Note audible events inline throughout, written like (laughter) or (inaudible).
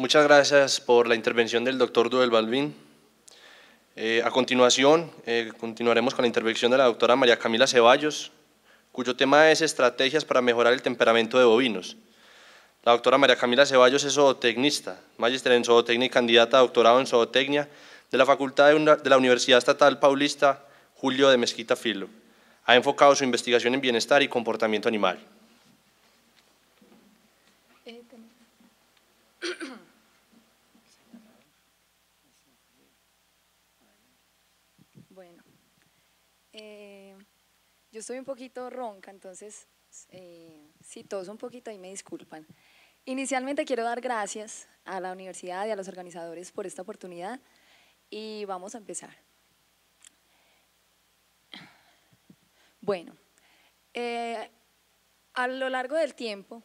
Muchas gracias por la intervención del doctor Duel Balvin. Eh, a continuación, eh, continuaremos con la intervención de la doctora María Camila Ceballos, cuyo tema es estrategias para mejorar el temperamento de bovinos. La doctora María Camila Ceballos es zootecnista, magíster en zootecnia y candidata a doctorado en zootecnia de la Facultad de, de la Universidad Estatal Paulista Julio de Mezquita Filo. Ha enfocado su investigación en bienestar y comportamiento animal. yo estoy un poquito ronca, entonces eh, si todos un poquito ahí me disculpan. Inicialmente quiero dar gracias a la universidad y a los organizadores por esta oportunidad y vamos a empezar. Bueno, eh, a lo largo del tiempo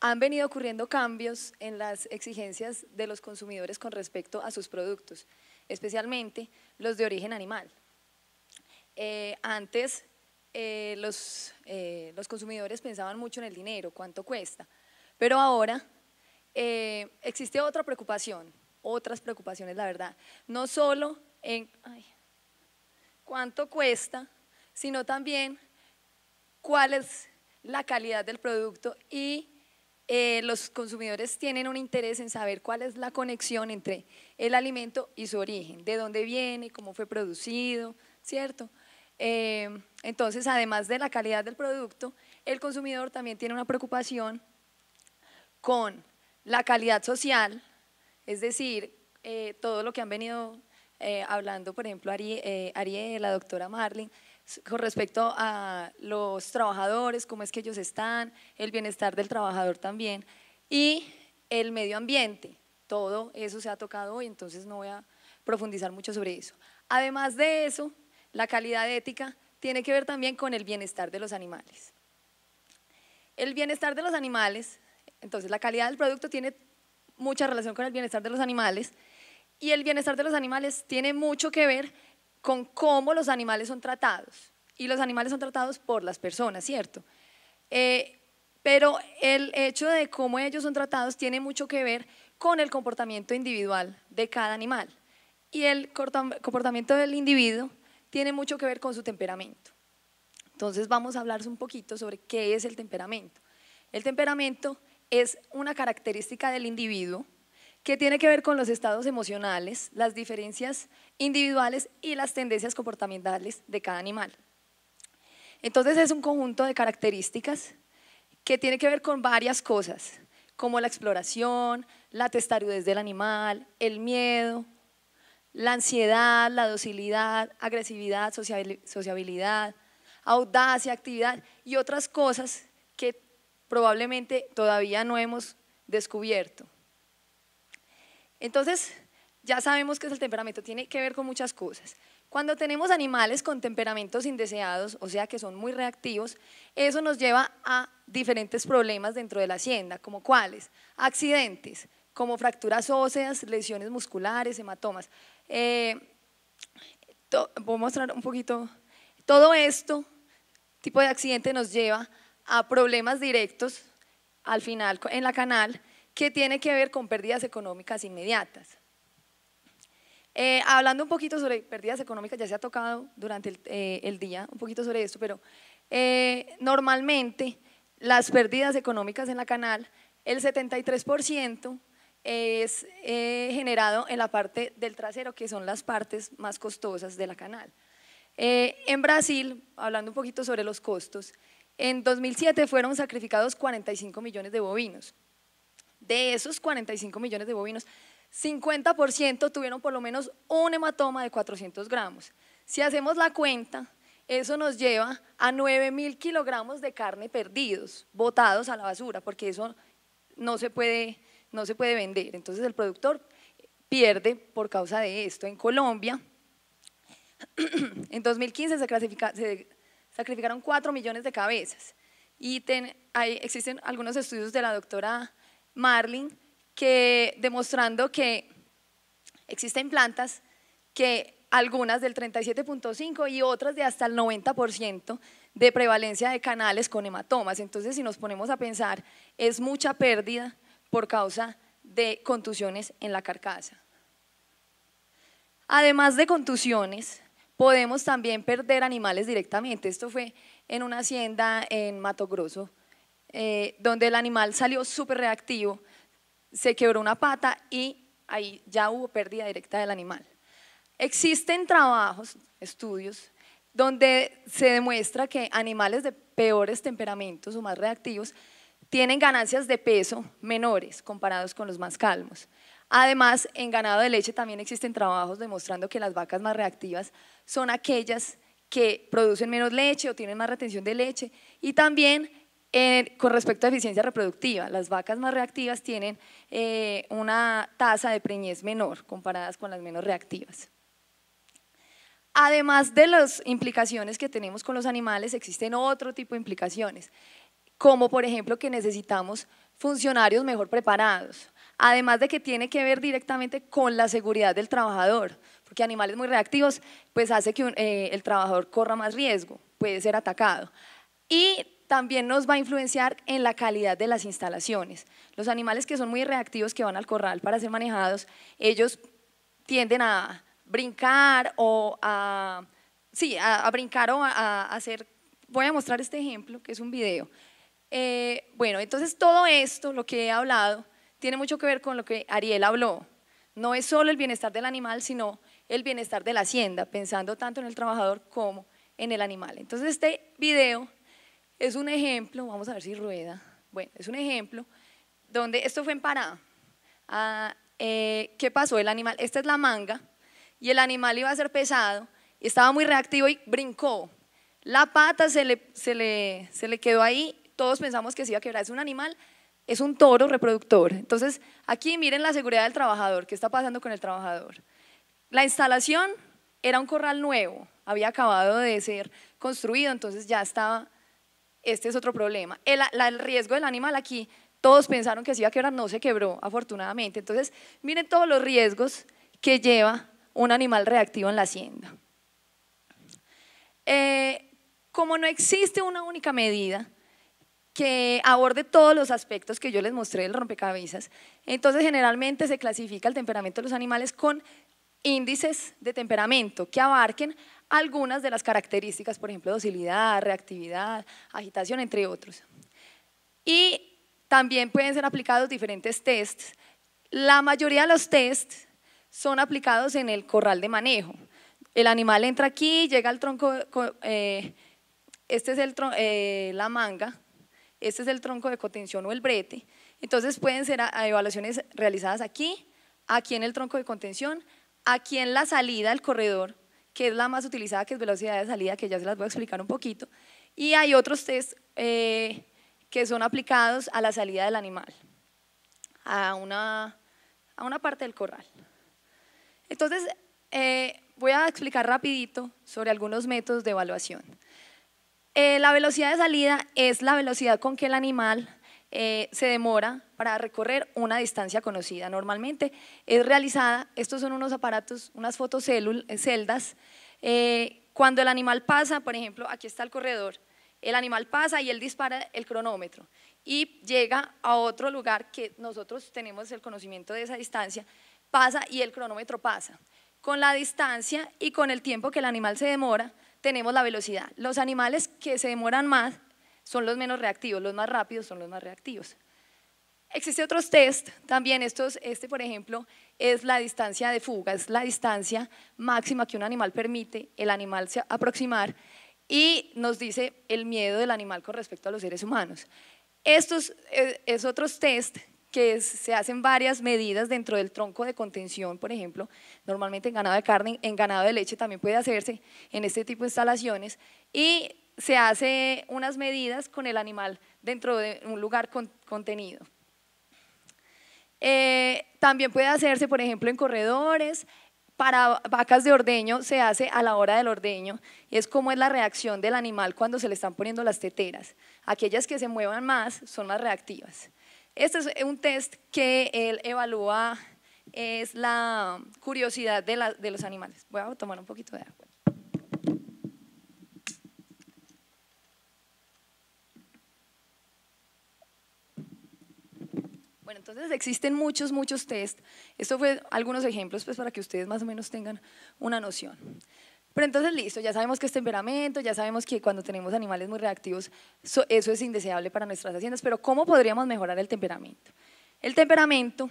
han venido ocurriendo cambios en las exigencias de los consumidores con respecto a sus productos, especialmente los de origen animal. Eh, antes eh, eh, los, consumidores pensaban mucho en el dinero, cuánto cuesta. Pero ahora eh, existe otra preocupación, otras preocupaciones, la verdad. No solo en cuánto cuesta, sino también cuál es la calidad del producto y los consumidores tienen un interés en saber cuál es la conexión entre el alimento y su origen, de dónde viene, cómo fue producido, ¿cierto? Eh, entonces, además de la calidad del producto, el consumidor también tiene una preocupación con la calidad social, es decir, eh, todo lo que han venido eh, hablando, por ejemplo, Ari, Ariel, la doctora Marlin, con respecto a los trabajadores, cómo es que ellos están, el bienestar del trabajador también y el medio ambiente. Todo eso se ha tocado hoy, entonces no voy a profundizar mucho sobre eso. Además de eso, la calidad ética tiene que ver también con el bienestar de los animales. El bienestar de los animales, entonces la calidad del producto tiene mucha relación con el bienestar de los animales y el bienestar de los animales tiene mucho que ver con cómo los animales son tratados y los animales son tratados por las personas, ¿cierto? Eh, pero el hecho de cómo ellos son tratados tiene mucho que ver con el comportamiento individual de cada animal. Y el comportamiento del individuo tiene mucho que ver con su temperamento. Entonces vamos a hablar un poquito sobre qué es el temperamento. El temperamento es una característica del individuo que tiene que ver con los estados emocionales, las diferencias individuales y las tendencias comportamentales de cada animal. Entonces es un conjunto de características que tiene que ver con varias cosas, como la exploración, la testarudez del animal, el miedo, la ansiedad, la docilidad, agresividad, sociabilidad, audacia, actividad y otras cosas que probablemente todavía no hemos descubierto. Entonces, ya sabemos que es el temperamento, tiene que ver con muchas cosas. Cuando tenemos animales con temperamentos indeseados, o sea que son muy reactivos, eso nos lleva a diferentes problemas dentro de la hacienda, como cuáles, accidentes, como fracturas óseas, lesiones musculares, hematomas. Eh, voy a mostrar un poquito. Todo esto, tipo de accidente, nos lleva a problemas directos al final en la canal que tiene que ver con pérdidas económicas inmediatas. Eh, hablando un poquito sobre pérdidas económicas, ya se ha tocado durante el, eh, día un poquito sobre esto, pero normalmente las pérdidas económicas en la canal, el 73% es eh, generado en la parte del trasero, que son las partes más costosas de la canal. Eh, en Brasil, hablando un poquito sobre los costos, en 2007 fueron sacrificados 45 millones de bovinos. De esos 45 millones de bovinos, 50% tuvieron por lo menos un hematoma de 400 gramos. Si hacemos la cuenta, eso nos lleva a 9 mil kilogramos de carne perdidos, botados a la basura, porque eso no se puede no se puede vender. Entonces el productor pierde por causa de esto. En Colombia, (clears throat) en 2015 se, sacrificaron 4 millones de cabezas. Y hay, existen algunos estudios de la doctora Marlin que demostrando que existen plantas que algunas del 37.5 y otras de hasta el 90% de prevalencia de canales con hematomas. Entonces, si nos ponemos a pensar, es mucha pérdida por causa de contusiones en la carcasa. Además de contusiones, podemos también perder animales directamente. Esto fue en una hacienda en Mato Grosso, eh, donde el animal salió súper reactivo, se quebró una pata y ahí ya hubo pérdida directa del animal. Existen trabajos, estudios, donde se demuestra que animales de peores temperamentos o más reactivos tienen ganancias de peso menores comparados con los más calmos. Además, en ganado de leche también existen trabajos demostrando que las vacas más reactivas son aquellas que producen menos leche o tienen más retención de leche y también con respecto a eficiencia reproductiva, las vacas más reactivas tienen eh, una tasa de preñez menor comparadas con las menos reactivas. Además de las implicaciones que tenemos con los animales, existen otro tipo de implicaciones como por ejemplo que necesitamos funcionarios mejor preparados, además de que tiene que ver directamente con la seguridad del trabajador, porque animales muy reactivos pues hace que eh, el trabajador corra más riesgo, puede ser atacado. Y también nos va a influenciar en la calidad de las instalaciones. Los animales que son muy reactivos, que van al corral para ser manejados, ellos tienden a brincar o a, sí, a, brincar o a hacer, voy a mostrar este ejemplo, que es un video, eh, bueno, entonces todo esto, lo que he hablado, tiene mucho que ver con lo que Ariel habló. No es solo el bienestar del animal, sino el bienestar de la hacienda, pensando tanto en el trabajador como en el animal. Entonces este video es un ejemplo, vamos a ver si rueda, bueno, es un ejemplo donde esto fue en parada. Ah, eh, ¿Qué pasó? El animal, esta es la manga, y el animal iba a ser pesado, estaba muy reactivo y brincó. La pata se le quedó ahí todos pensamos que si iba a quebrar. Es un animal, es un toro reproductor. Entonces, aquí miren la seguridad del trabajador, qué está pasando con el trabajador. La instalación era un corral nuevo, había acabado de ser construido, entonces ya estaba, este es otro problema. El, riesgo del animal aquí, todos pensaron que se iba a quebrar, no se quebró, afortunadamente. Entonces, miren todos los riesgos que lleva un animal reactivo en la hacienda. Eh, como no existe una única medida, que aborde todos los aspectos que yo les mostré del rompecabezas. Entonces, generalmente se clasifica el temperamento de los animales con índices de temperamento que abarquen algunas de las características, por ejemplo, docilidad, reactividad, agitación, entre otros. Y también pueden ser aplicados diferentes tests. La mayoría de los tests son aplicados en el corral de manejo. El animal entra aquí, llega al tronco, eh, este es el eh, la manga, este es el tronco de contención o el brete. Entonces pueden ser evaluaciones realizadas aquí, aquí en el tronco de contención, aquí en la salida del corredor, que es la más utilizada, que es velocidad de salida, que ya se las voy a explicar un poquito. Y hay otros test eh, que son aplicados a la salida del animal, a una, parte del corral. Entonces, eh, voy a explicar rapidito sobre algunos métodos de evaluación. Eh, la velocidad de salida es la velocidad con que el animal eh, se demora para recorrer una distancia conocida. Normalmente es realizada, estos son unos aparatos, unas fotoceldas, eh, cuando el animal pasa, por ejemplo, aquí está el corredor, el animal pasa y él dispara el cronómetro y llega a otro lugar que nosotros tenemos el conocimiento de esa distancia, pasa y el cronómetro pasa. Con la distancia y con el tiempo que el animal se demora, tenemos la velocidad. Los animales que se demoran más son los menos reactivos, los más rápidos son los más reactivos. Existe otros test también, estos, este por ejemplo es la distancia de fuga, es la distancia máxima que un animal permite el animal se aproximar y nos dice el miedo del animal con respecto a los seres humanos. Estos eh, es otros test que se hacen varias medidas dentro del tronco de contención, por ejemplo, normalmente en ganado de carne, en ganado de leche también puede hacerse en este tipo de instalaciones, y se hace unas medidas con el animal dentro de un lugar contenido. Eh, también puede hacerse, por ejemplo, en corredores, para vacas de ordeño se hace a la hora del ordeño y es como es la reacción del animal cuando se le están poniendo las teteras. Aquellas que se muevan más son las reactivas. Este es un test que él evalúa, es la curiosidad de, los animales. Voy a tomar un poquito de agua. Bueno, entonces existen muchos, muchos test. Esto fue algunos ejemplos pues, para que ustedes más o menos tengan una noción. Pero entonces listo, ya sabemos que es temperamento, ya sabemos que cuando tenemos animales muy reactivos, eso, es indeseable para nuestras haciendas, pero ¿cómo podríamos mejorar el temperamento? El temperamento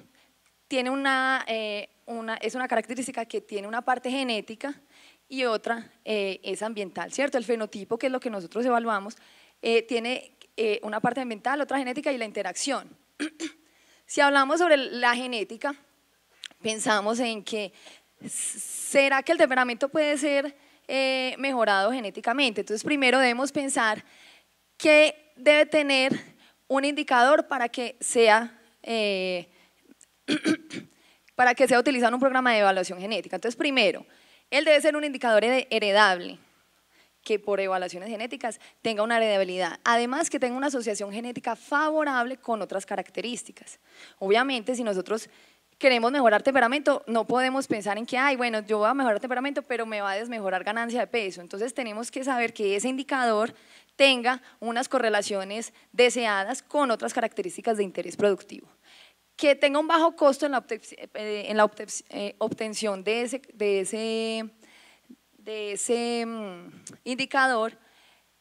tiene una, eh, una, es una característica que tiene una parte genética y otra eh, es ambiental, ¿cierto? El fenotipo, que es lo que nosotros evaluamos, eh, tiene una parte ambiental, otra genética y la interacción. (clears throat) si hablamos sobre la genética, pensamos en que ¿será que el temperamento puede ser eh, mejorado genéticamente? Entonces, primero debemos pensar qué debe tener un indicador para que sea... Eh, (clears throat) para que sea utilizado en un programa de evaluación genética. Entonces, primero, él debe ser un indicador heredable que por evaluaciones genéticas tenga una heredabilidad. Además, que tenga una asociación genética favorable con otras características. Obviamente, si nosotros queremos mejorar temperamento, no podemos pensar en que, ay, bueno, yo voy a mejorar temperamento, pero me va a desmejorar ganancia de peso. Entonces tenemos que saber que ese indicador tenga unas correlaciones deseadas con otras características de interés productivo. Que tenga un bajo costo en la, eh, eh, obtención de ese, mm, indicador,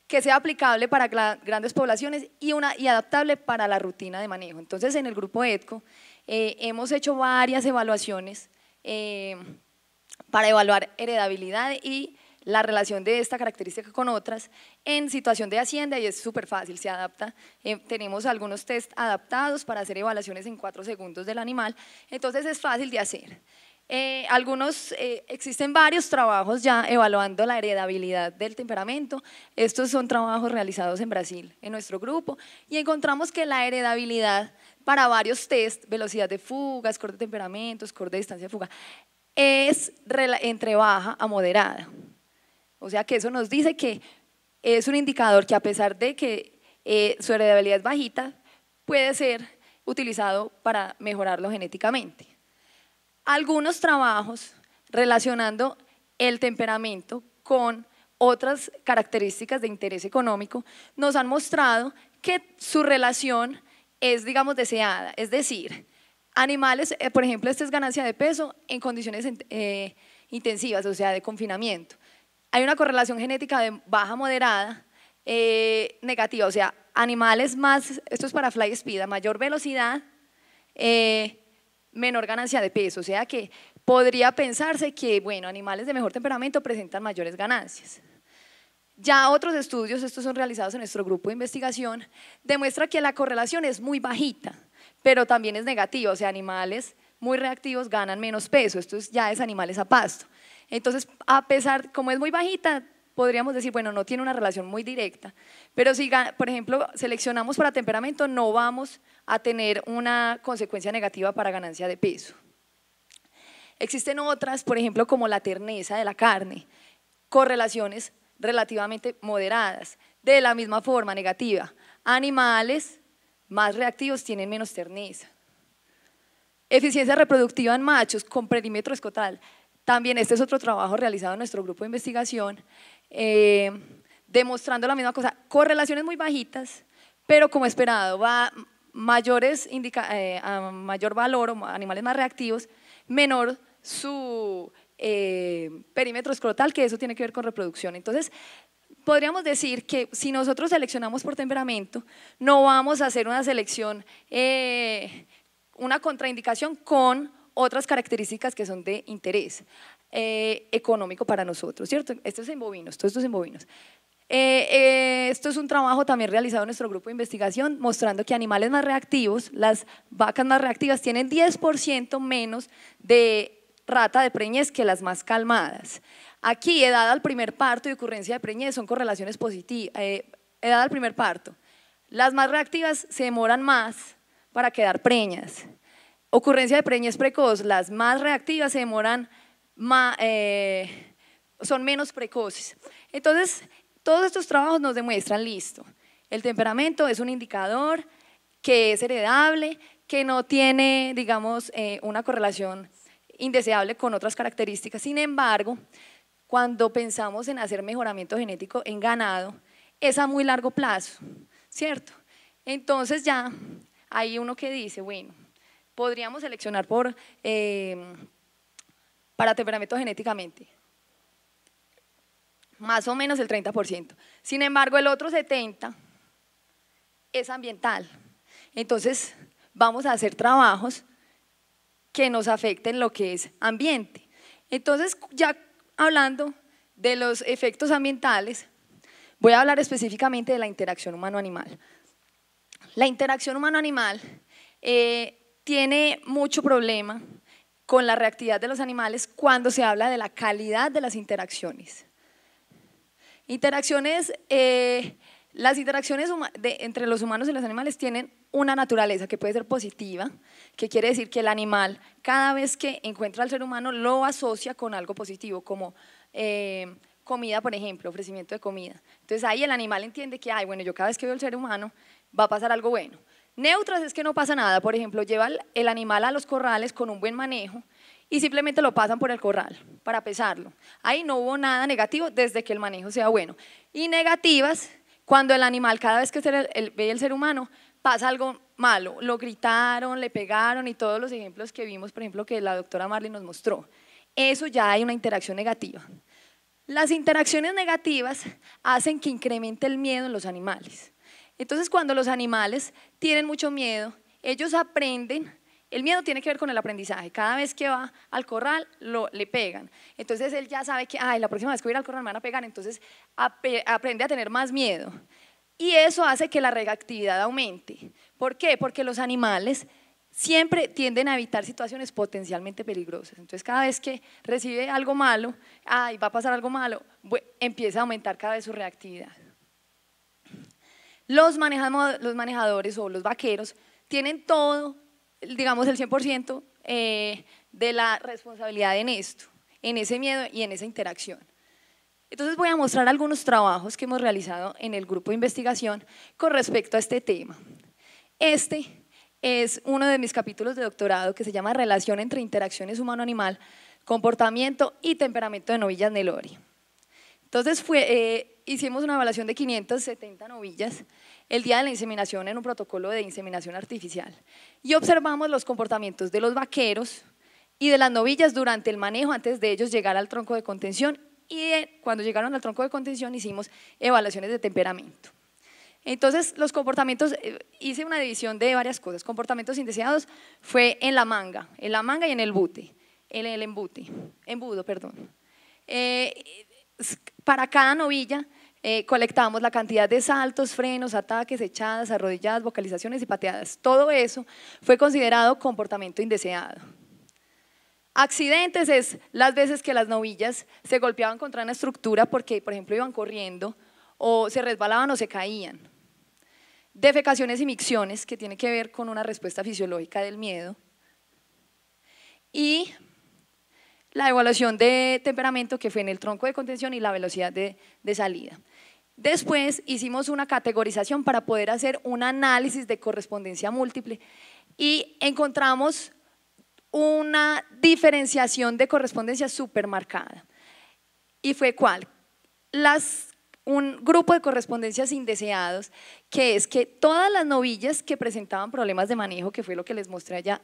que sea aplicable para grandes poblaciones y, y adaptable para la rutina de manejo. Entonces, en el grupo ETCO, eh, hemos hecho varias evaluaciones eh, para evaluar heredabilidad y la relación de esta característica con otras en situación de hacienda y es súper fácil, se adapta. Eh, tenemos algunos test adaptados para hacer evaluaciones en cuatro segundos del animal, entonces es fácil de hacer. algunos, existen varios trabajos ya evaluando la heredabilidad del temperamento. Estos son trabajos realizados en Brasil, en nuestro grupo, y encontramos que la heredabilidad para varios test, velocidad de fuga, score de temperamento, score de distancia de fuga, es entre baja a moderada. O sea que eso nos dice que es un indicador que a pesar de que eh, su heredabilidad es bajita, puede ser utilizado para mejorarlo genéticamente. Algunos trabajos relacionando el temperamento con otras características de interés económico nos han mostrado que su relación es, digamos, deseada. Es decir, animales, eh, por ejemplo, esta es ganancia de peso en condiciones eh, intensivas, o sea, de confinamiento. Hay una correlación genética de baja moderada eh, negativa, o sea, animales más, esto es para fly speed, mayor velocidad, menor ganancia de peso, o sea que podría pensarse que, bueno, animales de mejor temperamento presentan mayores ganancias. Ya otros estudios, estos son realizados en nuestro grupo de investigación, demuestra que la correlación es muy bajita, pero también es negativa, o sea, animales muy reactivos ganan menos peso, esto ya es animales a pasto. Entonces, a pesar, como es muy bajita, podríamos decir, bueno, no tiene una relación muy directa, pero si, por ejemplo, seleccionamos para temperamento, no vamos a tener una consecuencia negativa para ganancia de peso. Existen otras, por ejemplo, como la terneza de la carne, correlaciones relativamente moderadas. De la misma forma, negativa, animales más reactivos tienen menos terniza. Eficiencia reproductiva en machos con perímetro escotal. También este es otro trabajo realizado en nuestro grupo de investigación, eh, demostrando la misma cosa, correlaciones muy bajitas, pero como esperado, va mayores eh, a mayor valor o animales más reactivos, menor su eh, perímetro escrotal, que eso tiene que ver con reproducción. Entonces, podríamos decir que si nosotros seleccionamos por temperamento, no vamos a hacer una selección, eh, una contraindicación con otras características que son de interés eh, económico para nosotros, ¿cierto? Esto es en bovinos, todo esto es en bovinos. esto es un trabajo también realizado en nuestro grupo de investigación, mostrando que animales más reactivos, las vacas más reactivas, tienen 10% menos de rata de preñez que las más calmadas. Aquí, edad al primer parto y ocurrencia de preñez son correlaciones positivas. Eh, edad al primer parto. Las más reactivas se demoran más para quedar preñas. Ocurrencia de preñez precoz. Las más reactivas se demoran más, eh, son menos precoces. Entonces, todos estos trabajos nos demuestran, listo, el temperamento es un indicador que es heredable, que no tiene, digamos, eh, una correlación indeseable con otras características. Sin embargo, cuando pensamos en hacer mejoramiento genético en ganado, es a muy largo plazo, ¿cierto? Entonces ya hay uno que dice, bueno, podríamos seleccionar por, em, para temperamento genéticamente, más o menos el 30%. Sin embargo, el otro 70% es ambiental. Entonces, vamos a hacer trabajos que nos afecten lo que es ambiente. Entonces, ya hablando de los efectos ambientales, voy a hablar específicamente de la interacción humano-animal. La interacción humano-animal eh, tiene mucho problema con la reactividad de los animales cuando se habla de la calidad de las interacciones. Interacciones eh, las interacciones entre los humanos y los animales tienen una naturaleza que puede ser positiva, que quiere decir que el animal cada vez que encuentra al ser humano lo asocia con algo positivo, como eh, comida, por ejemplo, ofrecimiento de comida. Entonces ahí el animal entiende que, ay, bueno, yo cada vez que veo al ser humano va a pasar algo bueno. Neutras es que no pasa nada, por ejemplo, lleva el animal a los corrales con un buen manejo y simplemente lo pasan por el corral para pesarlo. Ahí no hubo nada negativo desde que el manejo sea bueno. Y negativas cuando el animal, cada vez que ve el, ser humano, pasa algo malo. Lo gritaron, le pegaron y todos los ejemplos que vimos, por ejemplo, que la doctora Marley nos mostró. Eso ya hay una interacción negativa. Las interacciones negativas hacen que incremente el miedo en los animales. Entonces, cuando los animales tienen mucho miedo, ellos aprenden el miedo tiene que ver con el aprendizaje. Cada vez que va al corral, lo, le pegan. Entonces él ya sabe que, ay, la próxima vez que voy al corral me van a pegar. Entonces aprende a tener más miedo. Y eso hace que la reactividad aumente. ¿Por qué? Porque los animales siempre tienden a evitar situaciones potencialmente peligrosas. Entonces cada vez que recibe algo malo, ay, va a pasar algo malo, empieza a aumentar cada vez su reactividad. Los, los manejadores o los vaqueros tienen todo digamos, el 100% eh, de la responsabilidad en esto, en ese miedo y en esa interacción. Entonces voy a mostrar algunos trabajos que hemos realizado en el grupo de investigación con respecto a este tema. Este es uno de mis capítulos de doctorado que se llama Relación entre interacciones humano-animal, comportamiento y temperamento de novillas Nelore. Entonces fue, eh, hicimos una evaluación de 570 novillas el día de la inseminación en un protocolo de inseminación artificial y observamos los comportamientos de los vaqueros y de las novillas durante el manejo antes de ellos llegar al tronco de contención y cuando llegaron al tronco de contención hicimos evaluaciones de temperamento. Entonces, los comportamientos, eh, hice una división de varias cosas. Comportamientos indeseados fue en la manga, en la manga y en el bute, en el embute, embudo, perdón. Eh, para cada novilla eh, colectamos la cantidad de saltos, frenos, ataques, echadas, arrodilladas, vocalizaciones y pateadas. Todo eso fue considerado comportamiento indeseado. Accidentes es las veces que las novillas se golpeaban contra una estructura porque, por ejemplo, iban corriendo o se resbalaban o se caían. Defecaciones y micciones, que tiene que ver con una respuesta fisiológica del miedo. Y la evaluación de temperamento que fue en el tronco de contención y la velocidad de, salida. Después hicimos una categorización para poder hacer un análisis de correspondencia múltiple y encontramos una diferenciación de correspondencia súper marcada. ¿Y fue cuál? Las un grupo de correspondencias indeseados, que es que todas las novillas que presentaban problemas de manejo, que fue lo que les mostré allá,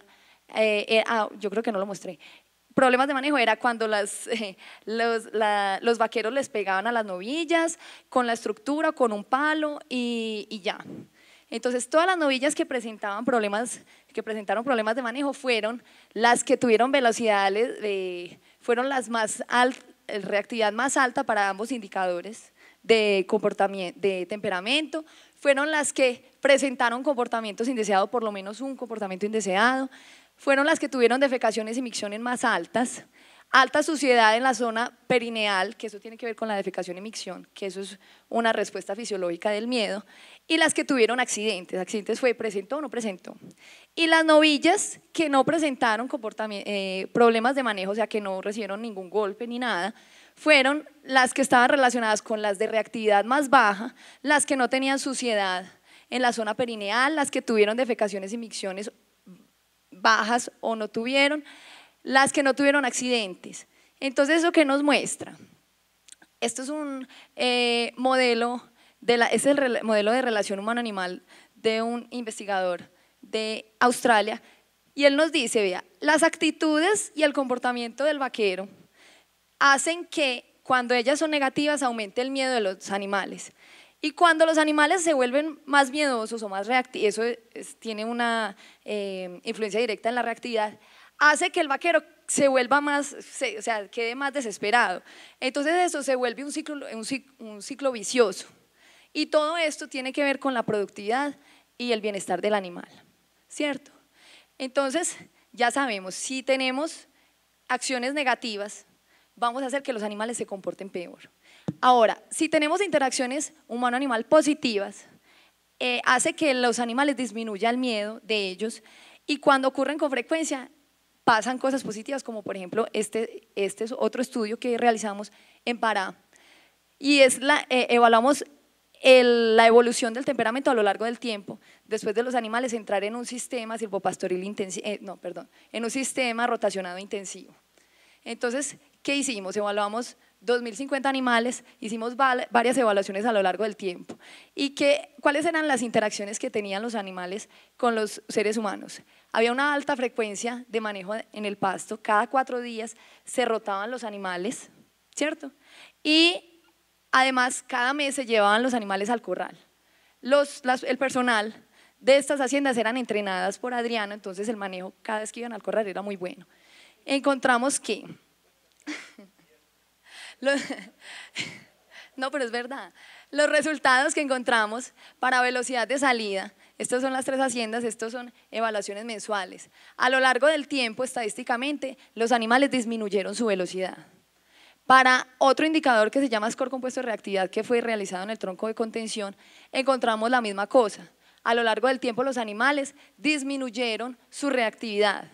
eh, eh, ah, yo creo que no lo mostré, problemas de manejo era cuando las, eh, los, los, vaqueros les pegaban a las novillas con la estructura, con un palo y, ya. Entonces, todas las novillas que presentaban problemas, que presentaron problemas de manejo fueron las que tuvieron velocidades, eh, fueron las más altas, eh, reactividad más alta para ambos indicadores de comportamiento, de temperamento, fueron las que presentaron comportamientos indeseados, por lo menos un comportamiento indeseado, fueron las que tuvieron defecaciones y micciones más altas, alta suciedad en la zona perineal, que eso tiene que ver con la defecación y micción, que eso es una respuesta fisiológica del miedo, y las que tuvieron accidentes, accidentes fue presentó o no presentó, y las novillas que no presentaron eh, problemas de manejo, o sea que no recibieron ningún golpe ni nada, fueron las que estaban relacionadas con las de reactividad más baja, las que no tenían suciedad en la zona perineal, las que tuvieron defecaciones y micciones bajas o no tuvieron, las que no tuvieron accidentes. Entonces, ¿eso que nos muestra? Esto es un eh, modelo, de es el modelo de relación humano-animal de un investigador de Australia y él nos dice, vea, las actitudes y el comportamiento del vaquero hacen que cuando ellas son negativas aumente el miedo de los animales. Y cuando los animales se vuelven más miedosos o más reactivos, eso tiene una eh, influencia directa en la reactividad, hace que el vaquero se vuelva más, o sea, quede más desesperado. Entonces eso se vuelve un ciclo, un ciclo vicioso. Y todo esto tiene que ver con la productividad y el bienestar del animal, ¿cierto? Entonces, ya sabemos, si tenemos acciones negativas, vamos a hacer que los animales se comporten peor. Ahora, si tenemos interacciones humano-animal positivas, eh, hace que los animales disminuya el miedo de ellos y cuando ocurren con frecuencia pasan cosas positivas, como por ejemplo este, este es otro estudio que realizamos en Pará y es la, eh, evaluamos la evolución del temperamento a lo largo del tiempo, después de los animales entrar en un sistema silvopastoril intensivo, eh, no, perdón, en un sistema rotacionado intensivo. Entonces, ¿qué hicimos? Evaluamos 2.050 animales, hicimos varias evaluaciones a lo largo del tiempo. ¿Y cuáles eran las interacciones que tenían los animales con los seres humanos? Había una alta frecuencia de manejo en el pasto, cada cuatro días se rotaban los animales, ¿cierto? Y además cada mes se llevaban los animales al corral. el personal de estas haciendas eran entrenadas por Adriano, entonces el manejo cada vez que iban al corral era muy bueno. Encontramos que... (laughs) no, pero es verdad. Los resultados que encontramos para velocidad de salida, estas son las tres haciendas, estas son evaluaciones mensuales. A lo largo del tiempo, estadísticamente, los animales disminuyeron su velocidad. Para otro indicador que se llama score compuesto de reactividad que fue realizado en el tronco de contención, encontramos la misma cosa. A lo largo del tiempo los animales disminuyeron su reactividad.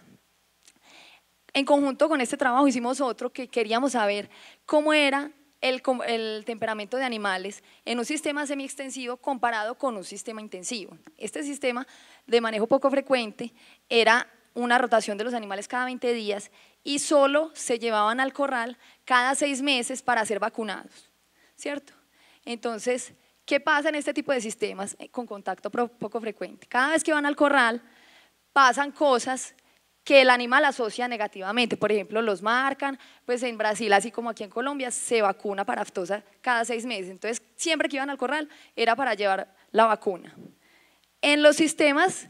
En conjunto con este trabajo hicimos otro que queríamos saber cómo era el, temperamento de animales en un sistema semi-extensivo comparado con un sistema intensivo. Este sistema de manejo poco frecuente era una rotación de los animales cada 20 días y solo se llevaban al corral cada seis meses para ser vacunados, ¿cierto? Entonces, ¿qué pasa en este tipo de sistemas eh, con contacto poco frecuente? Cada vez que van al corral pasan cosas que el animal asocia negativamente. Por ejemplo, los marcan, pues en Brasil, así como aquí en Colombia, se vacuna para aftosa cada seis meses. Entonces, siempre que iban al corral era para llevar la vacuna. En los sistemas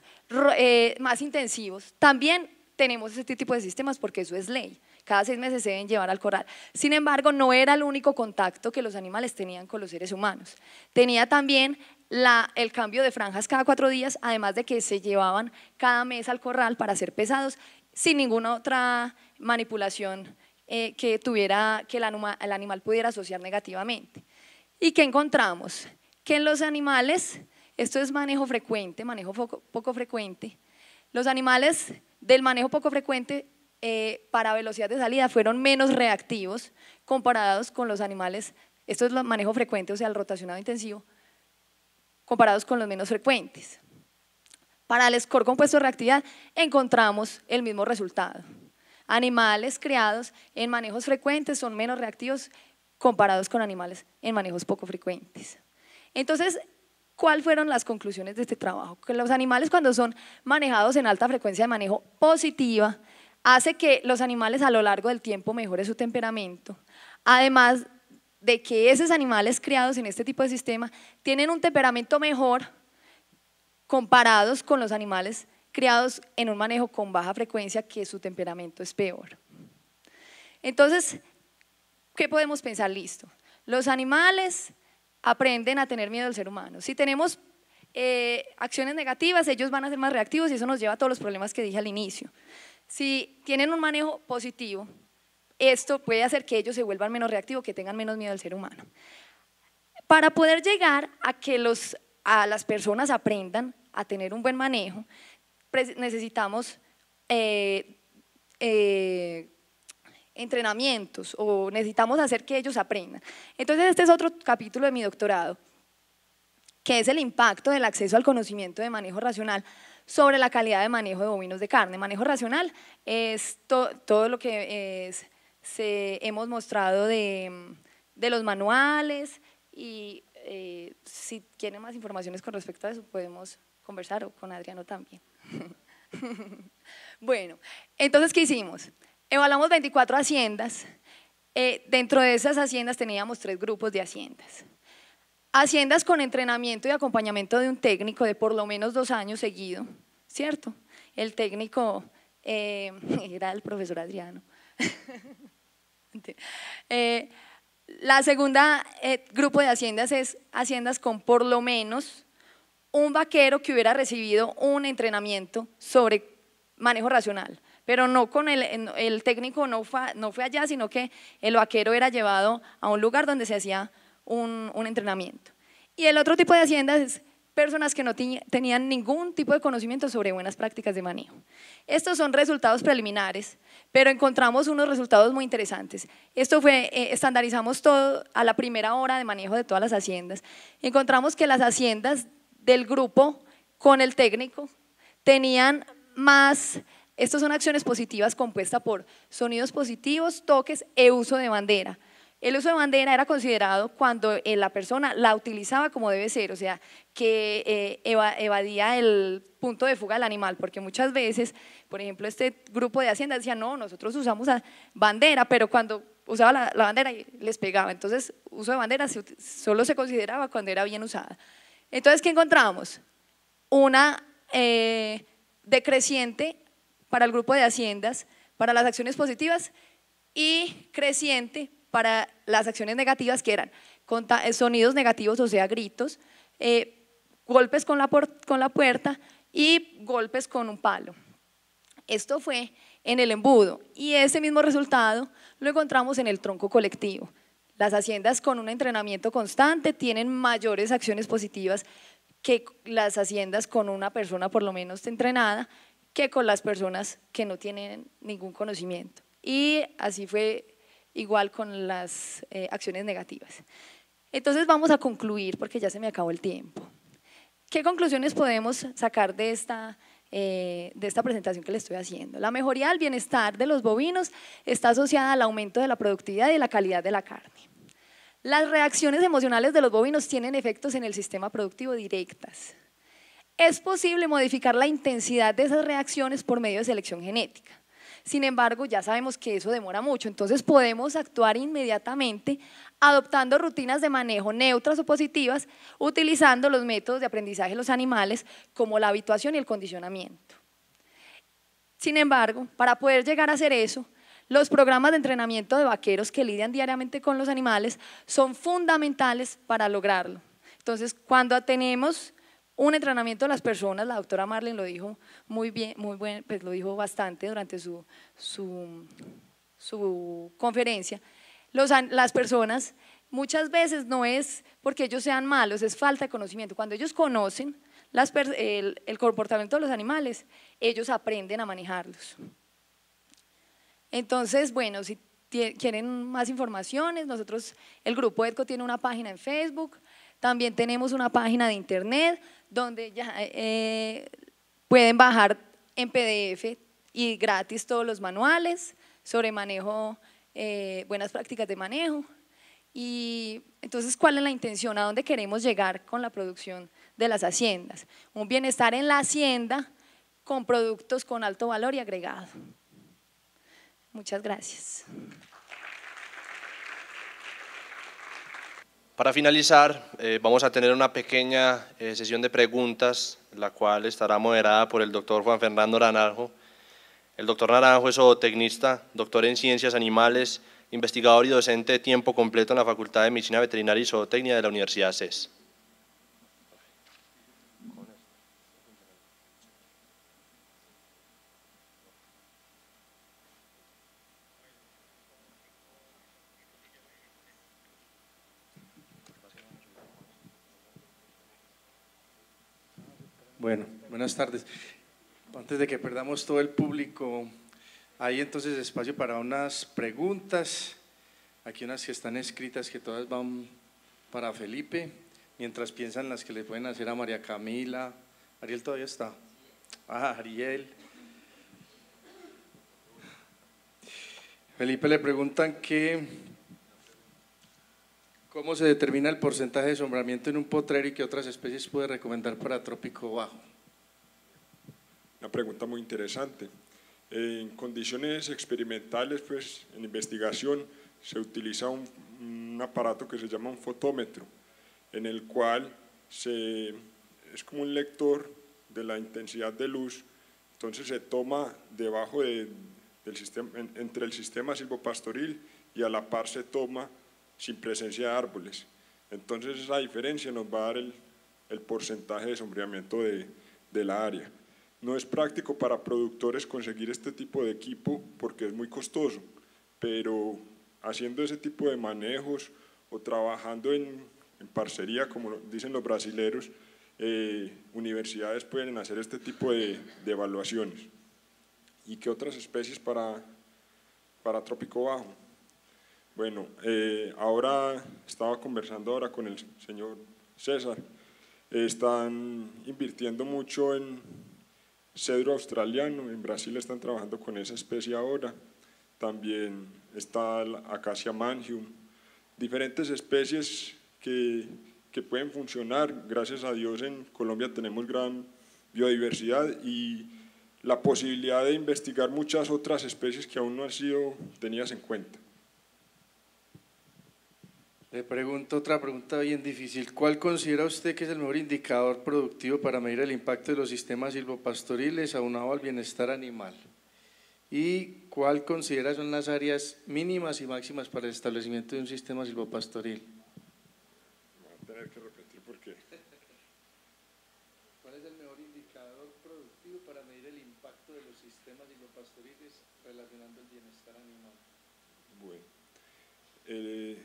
eh, más intensivos también tenemos este tipo de sistemas porque eso es ley. Cada seis meses se deben llevar al corral. Sin embargo, no era el único contacto que los animales tenían con los seres humanos. Tenía también el cambio de franjas cada cuatro días, además de que se llevaban cada mes al corral para ser pesados, sin ninguna otra manipulación eh, que tuviera que el, animal pudiera asociar negativamente. ¿Y qué encontramos? Que en los animales, esto es manejo frecuente, manejo poco, frecuente, los animales del manejo poco frecuente eh, para velocidad de salida fueron menos reactivos comparados con los animales, esto es el manejo frecuente, o sea, el rotacionado intensivo, comparados con los menos frecuentes. Para el score compuesto de reactividad encontramos el mismo resultado. Animales criados en manejos frecuentes son menos reactivos comparados con animales en manejos poco frecuentes. Entonces, ¿cuáles fueron las conclusiones de este trabajo? Que los animales cuando son manejados en alta frecuencia de manejo positiva, hace que los animales a lo largo del tiempo mejore su temperamento. Además de que esos animales criados en este tipo de sistema tienen un temperamento mejor comparados con los animales criados en un manejo con baja frecuencia que su temperamento es peor. Entonces, ¿qué podemos pensar? Listo. Los animales aprenden a tener miedo al ser humano. Si tenemos eh, acciones negativas, ellos van a ser más reactivos y eso nos lleva a todos los problemas que dije al inicio. Si tienen un manejo positivo, esto puede hacer que ellos se vuelvan menos reactivos, que tengan menos miedo al ser humano. Para poder llegar a que los, a las personas aprendan a tener un buen manejo, pues, necesitamos eh, eh, entrenamientos o necesitamos hacer que ellos aprendan. Entonces este es otro capítulo de mi doctorado, que es el impacto del acceso al conocimiento de manejo racional sobre la calidad de manejo de bovinos de carne. Manejo racional es todo lo que es se, hemos mostrado de, mm, los manuales y eh, si quieren más informaciones con respecto a eso podemos conversar con Adriano también. (laughs) bueno, entonces, ¿qué hicimos? Evaluamos 24 haciendas. Eh, dentro de esas haciendas teníamos tres grupos de haciendas. Haciendas con entrenamiento y acompañamiento de un técnico de por lo menos dos años seguido, ¿cierto? El técnico eh, (laughs) era el profesor Adriano. (laughs) Eh, la segunda eh, grupo de haciendas es haciendas con por lo menos un vaquero que hubiera recibido un entrenamiento sobre manejo racional, pero no con el, técnico no fue, no fue allá, sino que el vaquero era llevado a un lugar donde se hacía un entrenamiento. Y el otro tipo de haciendas es personas que no tenían ningún tipo de conocimiento sobre buenas prácticas de manejo. Estos son resultados preliminares, pero encontramos unos resultados muy interesantes. Esto fue, eh, estandarizamos todo a la primera hora de manejo de todas las haciendas. Encontramos que las haciendas del grupo con el técnico tenían más, estas son acciones positivas compuestas por sonidos positivos, toques e uso de bandera. El uso de bandera era considerado cuando eh, la persona la utilizaba como debe ser, o sea, que eh, evadía el punto de fuga del animal, porque muchas veces, por ejemplo, este grupo de haciendas decía, no, nosotros usamos bandera, pero cuando usaba la, bandera les pegaba. Entonces, uso de bandera solo se consideraba cuando era bien usada. Entonces, ¿qué encontramos? Una eh, decreciente para el grupo de Haciendas, para las acciones positivas, y creciente para las acciones negativas que eran eh, sonidos negativos, o sea, gritos, eh, golpes con la, con la puerta y golpes con un palo. Esto fue en el embudo y ese mismo resultado lo encontramos en el tronco colectivo. Las haciendas con un entrenamiento constante tienen mayores acciones positivas que las haciendas con una persona por lo menos entrenada que con las personas que no tienen ningún conocimiento. Y así fue igual con las eh, acciones negativas. Entonces vamos a concluir porque ya se me acabó el tiempo. ¿Qué conclusiones podemos sacar de esta, eh, de esta presentación que le estoy haciendo? La mejoría del bienestar de los bovinos está asociada al aumento de la productividad y la calidad de la carne. Las reacciones emocionales de los bovinos tienen efectos en el sistema productivo directas. Es posible modificar la intensidad de esas reacciones por medio de selección genética. Sin embargo, ya sabemos que eso demora mucho, entonces podemos actuar inmediatamente adoptando rutinas de manejo neutras o positivas, utilizando los métodos de aprendizaje de los animales como la habituación y el condicionamiento. Sin embargo, para poder llegar a hacer eso, los programas de entrenamiento de vaqueros que lidian diariamente con los animales son fundamentales para lograrlo. Entonces, cuando tenemos un entrenamiento de las personas, la doctora Marlene lo dijo muy bien, muy bien pues lo dijo bastante durante su, su, conferencia, las personas muchas veces no es porque ellos sean malos, es falta de conocimiento. Cuando ellos conocen el, el comportamiento de los animales, ellos aprenden a manejarlos. Entonces, bueno, si quieren más informaciones, nosotros, el grupo EDCO tiene una página en Facebook, también tenemos una página de internet donde ya eh, pueden bajar en PDF y gratis todos los manuales sobre manejo, eh, buenas prácticas de manejo. Y entonces, ¿cuál es la intención? ¿A dónde queremos llegar con la producción de las haciendas? Un bienestar en la hacienda con productos con alto valor y agregado. Muchas gracias. Para finalizar, eh, vamos a tener una pequeña eh, sesión de preguntas, la cual estará moderada por el doctor Juan Fernando Naranjo. El doctor Naranjo es zootecnista, doctor en ciencias animales, investigador y docente de tiempo completo en la Facultad de Medicina Veterinaria y Zootecnia de la Universidad CES. Bueno, buenas tardes. Antes de que perdamos todo el público, hay entonces espacio para unas preguntas. Aquí unas que están escritas que todas van para Felipe, mientras piensan las que le pueden hacer a María Camila. Ariel todavía está. Ah, Ariel. Felipe le preguntan que ¿Cómo se determina el porcentaje de sombramiento en un potrero y qué otras especies puede recomendar para trópico bajo? Una pregunta muy interesante. En condiciones experimentales, pues en investigación, se utiliza un, aparato que se llama un fotómetro, en el cual se, es como un lector de la intensidad de luz, entonces se toma debajo del sistema, entre el sistema silvopastoril y a la par se toma sin presencia de árboles. Entonces esa diferencia nos va a dar el, porcentaje de sombreamiento de, la área. No es práctico para productores conseguir este tipo de equipo porque es muy costoso, pero haciendo ese tipo de manejos o trabajando en, parcería, como dicen los brasileros, eh, universidades pueden hacer este tipo de, evaluaciones. ¿Y qué otras especies para, para trópico bajo? Bueno, eh, ahora estaba conversando ahora con el señor César. están invirtiendo mucho en cedro australiano. En Brasil están trabajando con esa especie ahora. También está la acacia mangium. Diferentes especies que, que pueden funcionar. Gracias a Dios en Colombia tenemos gran biodiversidad y la posibilidad de investigar muchas otras especies que aún no han sido tenidas en cuenta. Le pregunto otra pregunta bien difícil. ¿Cuál considera usted que es el mejor indicador productivo para medir el impacto de los sistemas silvopastoriles aunado al bienestar animal? ¿Y cuál considera son las áreas mínimas y máximas para el establecimiento de un sistema silvopastoril? Voy a tener que repetir porque... (laughs) ¿Cuál es el mejor indicador productivo para medir el impacto de los sistemas silvopastoriles relacionando el bienestar animal? Bueno, eh,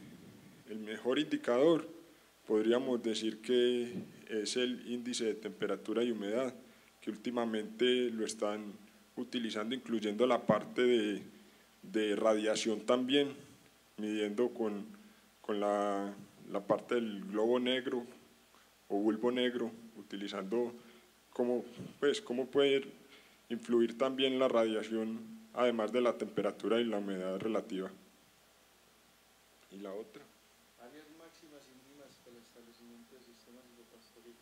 el mejor indicador podríamos decir que es el índice de temperatura y humedad, que últimamente lo están utilizando, incluyendo la parte de, radiación también, midiendo con, la, parte del globo negro o bulbo negro, utilizando cómo, pues, cómo puede influir también la radiación, además de la temperatura y la humedad relativa. ¿Y la otra? Áreas máximas y mínimas para el establecimiento de sistemas silvopastoriles.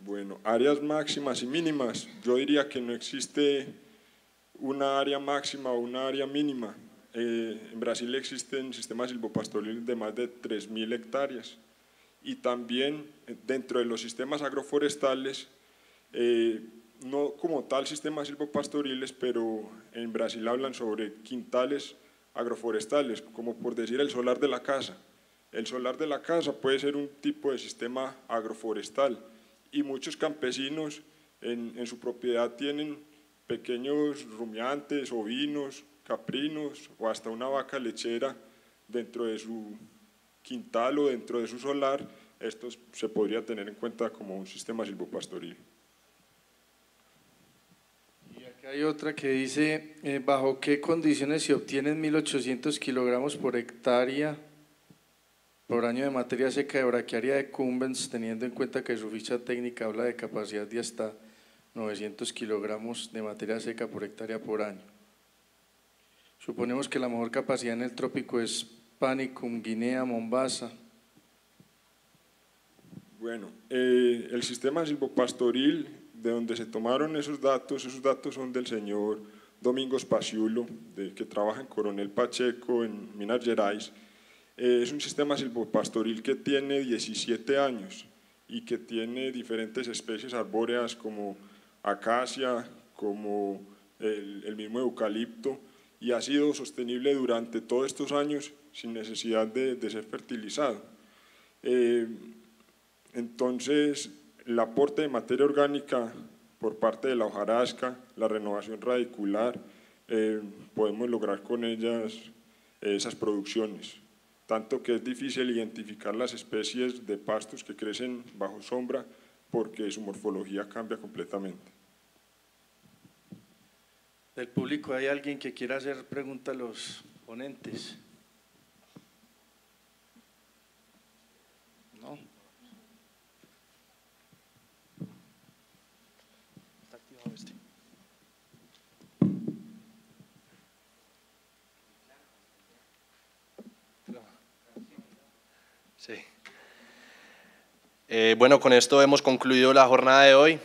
Bueno, áreas máximas y mínimas. Yo diría que no existe una área máxima o una área mínima. Eh, en Brasil existen sistemas silvopastoriles de más de 3.000 hectáreas y también eh, dentro de los sistemas agroforestales, eh, no como tal sistemas silvopastoriles, pero en Brasil hablan sobre quintales agroforestales, como por decir el solar de la casa. El solar de la casa puede ser un tipo de sistema agroforestal y muchos campesinos en, su propiedad tienen pequeños rumiantes, ovinos, caprinos o hasta una vaca lechera dentro de su quintal o dentro de su solar, esto se podría tener en cuenta como un sistema silvopastoril. Y aquí hay otra que dice, eh, ¿bajo qué condiciones se obtienen 1.800 kilogramos por hectárea por año de materia seca de braquiaria de Cumbens, teniendo en cuenta que su ficha técnica habla de capacidad de hasta 900 kilogramos de materia seca por hectárea por año. Suponemos que la mejor capacidad en el trópico es Panicum, Guinea, Mombasa. Bueno, eh, el sistema silvopastoril de donde se tomaron esos datos, esos datos son del señor domingo spaciulo de, que trabaja en Coronel Pacheco en Minas Gerais, eh, es un sistema silvopastoril que tiene 17 años y que tiene diferentes especies arbóreas como acacia, como el, mismo eucalipto, y ha sido sostenible durante todos estos años sin necesidad de, ser fertilizado. Eh, entonces, el aporte de materia orgánica por parte de la hojarasca, la renovación radicular, eh, podemos lograr con ellas esas producciones tanto que es difícil identificar las especies de pastos que crecen bajo sombra porque su morfología cambia completamente. Del público, ¿hay alguien que quiera hacer preguntas a los ponentes? Eh, bueno, con esto hemos concluido la jornada de hoy.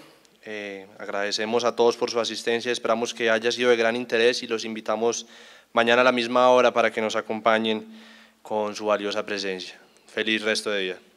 Eh, agradecemos a todos por su asistencia, esperamos que haya sido de gran interés y los invitamos mañana a la misma hora para que nos acompañen con su valiosa presencia. Feliz resto de día.